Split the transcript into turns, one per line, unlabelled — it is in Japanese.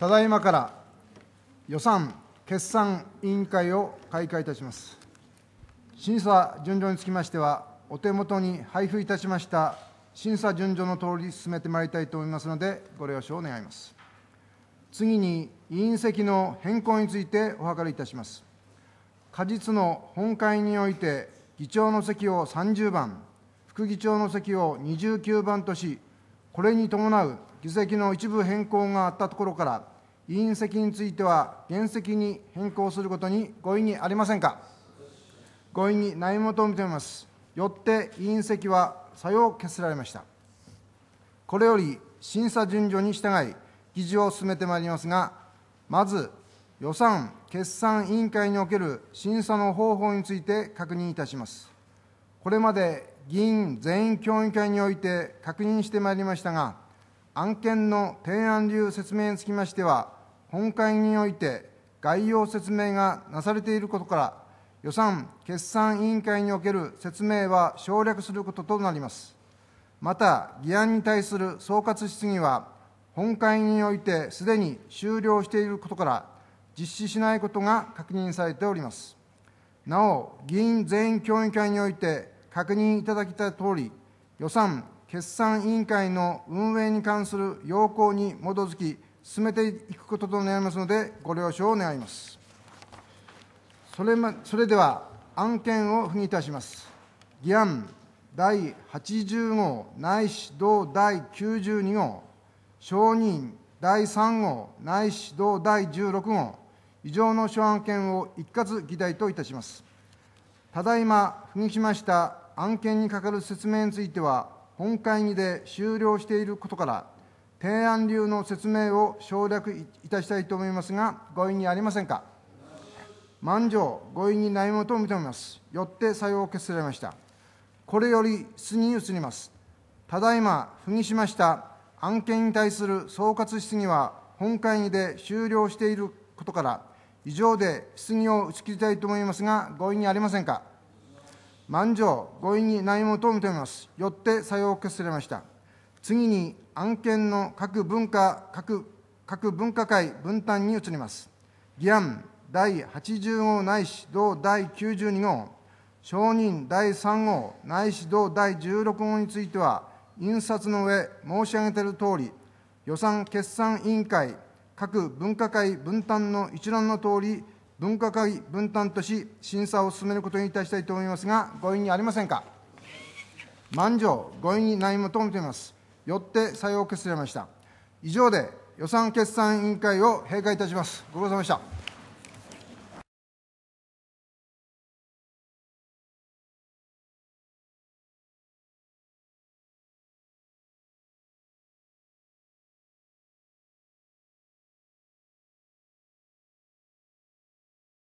ただいまから予算決算委員会を開会いたします。審査順序につきましては、お手元に配布いたしました審査順序の通り進めてまいりたいと思いますので、ご了承願います。次に、委員席の変更についてお諮りいたします。過日の本会において、議長の席を30番、副議長の席を29番とし、これに伴う議席の一部変更があったところから、隕石については原石に変更することに合意にありませんか合意にないものと認めますよって委員席は作用を決せられましたこれより審査順序に従い議事を進めてまいりますがまず予算決算委員会における審査の方法について確認いたしますこれまで議員全員協議会において確認してまいりましたが案件の提案理由説明につきましては本会議において概要説明がなされていることから、予算決算委員会における説明は省略することとなります。また、議案に対する総括質疑は、本会議においてすでに終了していることから、実施しないことが確認されております。なお、議員全員協議会において確認いただきたとおり、予算決算委員会の運営に関する要項に基づき、進めていくことと願いますので、ご了承を願います。それ,、ま、それでは、案件を付議いたします。議案第80号ないし同第92号、承認第3号ないし同第16号、以上の諸案件を一括議題といたします。ただいま、付議しました案件に係る説明については、本会議で終了していることから、提案流の説明を省略いたしたいと思いますが、ご異議ありませんか。満場、ご異議ないものと認めます。よって作用を決されました。これより質疑に移ります。ただいま、不議しました案件に対する総括質疑は、本会議で終了していることから、以上で質疑を打ち切りたいと思いますが、ご意にありませんか。満場、ご異議ないものと認めます。よって作用を決されました。次に案件の各文化各各分科会分担に移ります。議案第80号内いし同第92号、承認第3号内いし同第16号については、印刷の上、申し上げているとおり、予算決算委員会、各分科会分担の一覧のとおり、分科会分担とし、審査を進めることにいたしたいと思いますが、ご異議ありませんか。満場、ご異議ないも求めます。よって採用を決定されました以上で予算決算委員会を閉会いたしますご苦労様でした